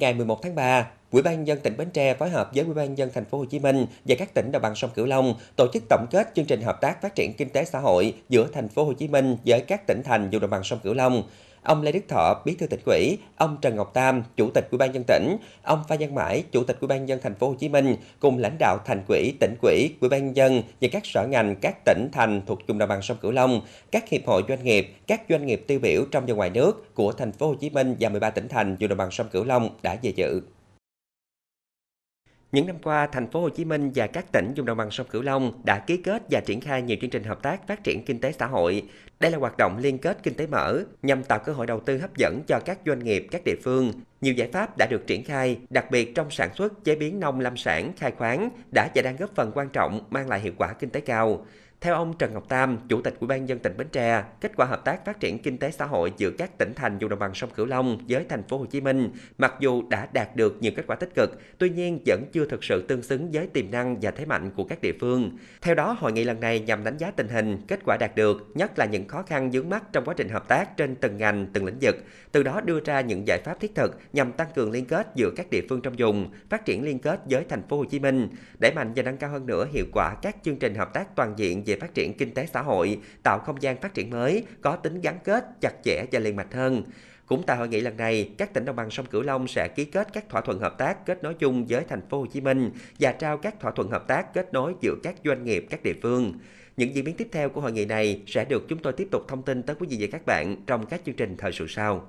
ngày 11 tháng 3 Ủy ban dân tỉnh Bến Tre phối hợp với Ủy ban dân thành phố Hồ Chí Minh và các tỉnh đồng bằng sông Cửu Long tổ chức tổng kết chương trình hợp tác phát triển kinh tế xã hội giữa thành phố Hồ Chí Minh với các tỉnh thành vùng đồng bằng sông Cửu Long. Ông Lê Đức Thọ, Bí thư tỉnh ủy, ông Trần Ngọc Tam, Chủ tịch Ủy ban dân tỉnh, ông Phan Văn Mãi, Chủ tịch Ủy ban dân thành phố Hồ Chí Minh cùng lãnh đạo thành ủy, tỉnh ủy, Ủy ban dân và các sở ngành các tỉnh thành thuộc vùng đồng bằng sông Cửu Long, các hiệp hội doanh nghiệp, các doanh nghiệp tiêu biểu trong và ngoài nước của thành phố Hồ Chí Minh và 13 tỉnh thành vùng đồng bằng sông Cửu Long đã về dự. Những năm qua, thành phố Hồ Chí Minh và các tỉnh vùng đồng bằng sông Cửu Long đã ký kết và triển khai nhiều chương trình hợp tác phát triển kinh tế xã hội. Đây là hoạt động liên kết kinh tế mở nhằm tạo cơ hội đầu tư hấp dẫn cho các doanh nghiệp các địa phương. Nhiều giải pháp đã được triển khai, đặc biệt trong sản xuất, chế biến nông lâm sản, khai khoáng đã và đang góp phần quan trọng mang lại hiệu quả kinh tế cao. Theo ông Trần Ngọc Tam, Chủ tịch Ủy ban dân tỉnh Bến Tre, kết quả hợp tác phát triển kinh tế xã hội giữa các tỉnh thành vùng đồng bằng sông Cửu Long với thành phố Hồ Chí Minh, mặc dù đã đạt được nhiều kết quả tích cực, tuy nhiên vẫn chưa thực sự tương xứng với tiềm năng và thế mạnh của các địa phương. Theo đó, hội nghị lần này nhằm đánh giá tình hình, kết quả đạt được, nhất là những khó khăn vướng mắt trong quá trình hợp tác trên từng ngành, từng lĩnh vực, từ đó đưa ra những giải pháp thiết thực nhằm tăng cường liên kết giữa các địa phương trong vùng, phát triển liên kết với thành phố Hồ Chí Minh, đẩy mạnh và nâng cao hơn nữa hiệu quả các chương trình hợp tác toàn diện về phát triển kinh tế xã hội, tạo không gian phát triển mới, có tính gắn kết, chặt chẽ và liền mạch hơn. Cũng tại hội nghị lần này, các tỉnh đồng bằng sông Cửu Long sẽ ký kết các thỏa thuận hợp tác kết nối chung với thành phố Hồ Chí Minh và trao các thỏa thuận hợp tác kết nối giữa các doanh nghiệp các địa phương. Những diễn biến tiếp theo của hội nghị này sẽ được chúng tôi tiếp tục thông tin tới quý vị và các bạn trong các chương trình thời sự sau.